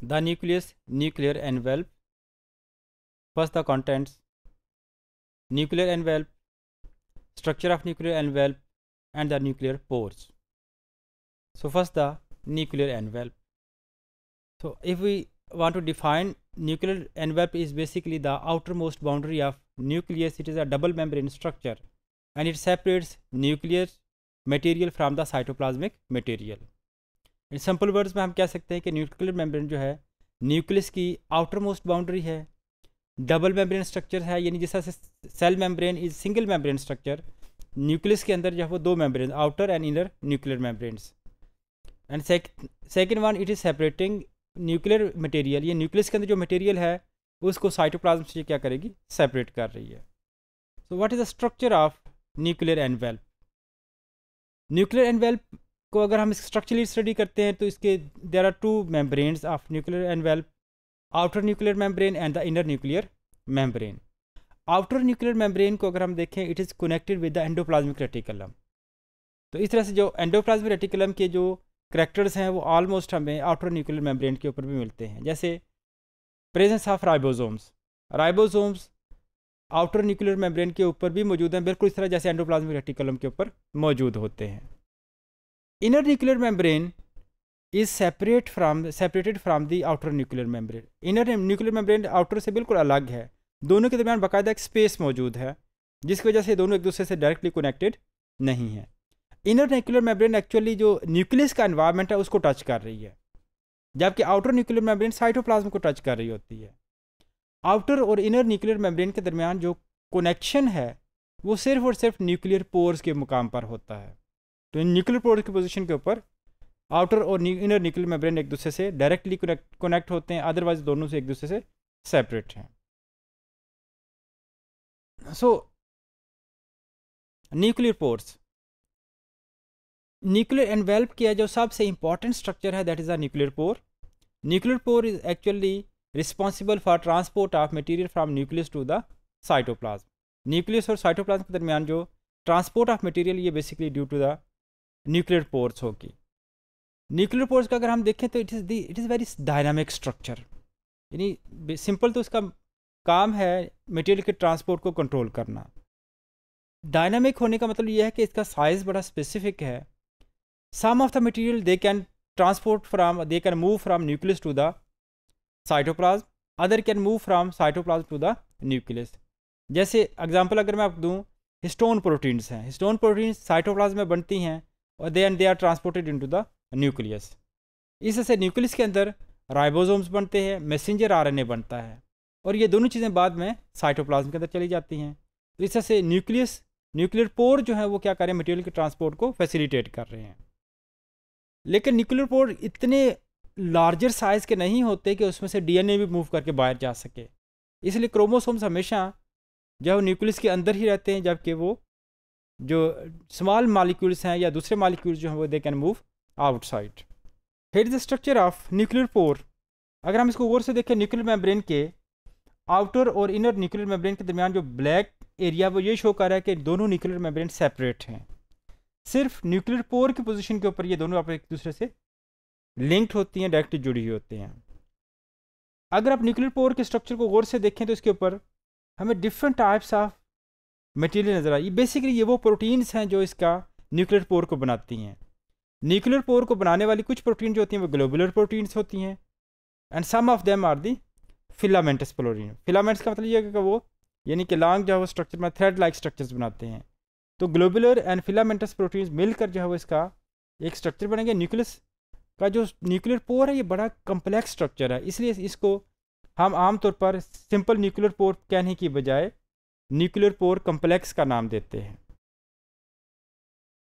The nucleus, nuclear envelope. First the contents. Nuclear envelope, structure of nuclear envelope and the nuclear pores. So first the nuclear envelope. So if we want to define nuclear envelope is basically the outermost boundary of nucleus. It is a double membrane structure and it separates nuclear material from the cytoplasmic material. In simple words में हम कह सकते हैं कि nuclear membrane जो है nucleus की outer most boundary है डबल मेम्ब्रेन स्ट्रक्चर है यानी जैसा cell membrane is single membrane structure nucleus के अंदर जो है वो दो membrane outer and inner nuclear membranes and second one it is separating nuclear material ये न्यूक्लियस के अंदर जो मटेरियल है उसको साइटोप्लाज्म से क्या करेगी सेपरेट कर रही है so what is the structure of nuclear envelope nuclear envelope को अगर हम स्ट्रक्चरली स्टडी करते हैं तो इसके there are two membranes of nuclear envelope outer nuclear membrane and the inner nuclear membrane outer nuclear membrane को अगर हम देखें it is connected with the endoplasmic reticulum तो इस तरह से जो एंडोप्लाज्मिक रेटिकुलम के जो करेक्टर्स हैं वो ऑलमोस्ट हमें आउटर न्यूक्लियर मेम्ब्रेन के ऊपर भी मिलते हैं जैसे presence of ribosomes ribosomes outer nuclear membrane के ऊपर भी मौजूद हैं बिल्कुल इस तरह जैसे एंडोप्लाज्मिक रेटिकुलम के ऊपर मौजूद होते हैं inner nuclear membrane is separate from separated from the outer nuclear membrane inner nuclear membrane outer से बिल्कुल अलग है दोनों के दरमियान बाकायदा एक स्पेस मौजूद है जिसकी वजह से दोनों एक दूसरे से डायरेक्टली कनेक्टेड नहीं है इनर न्यूक्लियर मेम्ब्रेन एक्चुअली जो न्यूक्लियस का इन्वायरमेंट है उसको टच कर रही है जबकि आउटर न्यूक्लियर मेम्ब्रेन साइटोप्लाज्म को टच कर रही होती है आउटर और इनर न्यूक्लियर मेम्ब्रेन के दरमियान जो कनेक्शन है वो सिर्फ और सिर्फ न्यूक्लियर पोर्स के मुकाम पर होता है तो इन न्यूक्लियर प्रोडक्ट की पोजिशन के ऊपर आउटर और इनर न्यूक्लियर मेम्ब्रेन एक दूसरे से डायरेक्टली कनेक्ट होते हैं अदरवाइज दोनों से एक दूसरे से सेपरेट हैं so nuclear pores nuclear envelope किया जो सबसे इंपॉर्टेंट स्ट्रक्चर है that is a nuclear pore nuclear pore is actually responsible for transport of material from nucleus to the cytoplasm nucleus और साइटोप्लाज्म के दरमियान जो ट्रांसपोर्ट ऑफ मटीरियल ये basically due to the nuclear pores होगी nuclear pores का अगर हम देखें तो it is the it is very dynamic structure यानी सिंपल तो उसका काम है मटेरियल के ट्रांसपोर्ट को कंट्रोल करना डायनामिक होने का मतलब यह है कि इसका साइज़ बड़ा स्पेसिफिक है some of the material they can transport from they can move from nucleus to the cytoplasm other can move from cytoplasm to the nucleus जैसे एग्जांपल अगर मैं आप दूँ हिस्टोन प्रोटीन्स हैं हिस्टोन प्रोटीन्स साइटोप्लाज्म में बनती हैं और they and they are transported into the nucleus इससे न्यूक्लियस के अंदर राइबोसोम्स बनते हैं मैसेंजर आरएनए बनता है और ये दोनों चीज़ें बाद में साइटोप्लाज्म के अंदर चली जाती हैं तो इससे न्यूक्लियस न्यूक्लियर पोर जो है वो क्या कर रहे हैं मटेरियल के ट्रांसपोर्ट को फैसिलिटेट कर रहे हैं लेकिन न्यूक्लियर पोर इतने लार्जर साइज़ के नहीं होते कि उसमें से डीएनए भी मूव करके बाहर जा सके इसलिए क्रोमोसोम्स हमेशा जब न्यूक्लियस के अंदर ही रहते हैं जबकि वो जो स्मॉल मालिक्यूल्स हैं या दूसरे मालिक्यूल्स जो हैं वो they can move outside at the structure of nuclear pore अगर हम इसको गौर से देखें न्यूक्लियर मेम्ब्रेन के आउटर और इनर न्यूक्लियर मेम्ब्रेन के दरमियान जो ब्लैक एरिया वो ये शो कर रहा है कि दोनों न्यूक्लियर मेम्ब्रेन सेपरेट हैं सिर्फ न्यूक्लियर पोर की पोजिशन के ऊपर ये दोनों आप एक दूसरे से लिंक्ड होती हैं डायरेक्टली जुड़ी हुई होती हैं अगर आप न्यूक्लियर पोर के स्ट्रक्चर को गौर से देखें तो इसके ऊपर हमें डिफरेंट टाइप्स ऑफ मटेरियल नज़र आई बेसिकली ये वो प्रोटीन्स हैं जो इसका न्यूक्लियर पोर को बनाती हैं न्यूक्लियर पोर को बनाने वाली कुछ प्रोटीन जो होती हैं वो ग्लोबुलर प्रोटीन्स होती हैं and some of them are the filamentous protein filaments का मतलब ये है कि वो यानी कि लॉन्ग जो है वो स्ट्रक्चर में थ्रेड लाइक स्ट्रक्चर्स बनाते हैं तो ग्लोबुलर एंड फिलामेंटस प्रोटीन मिलकर जो है वो इसका एक स्ट्रक्चर बनेंगे न्यूक्लियस का जो न्यूक्लियर पोर है ये बड़ा कम्प्लेक्स स्ट्रक्चर है इसलिए इसको हम आमतौर पर सिंपल न्यूक्लियर पोर कहने की बजाय न्यूक्लियर पोर कम्प्लेक्स का नाम देते हैं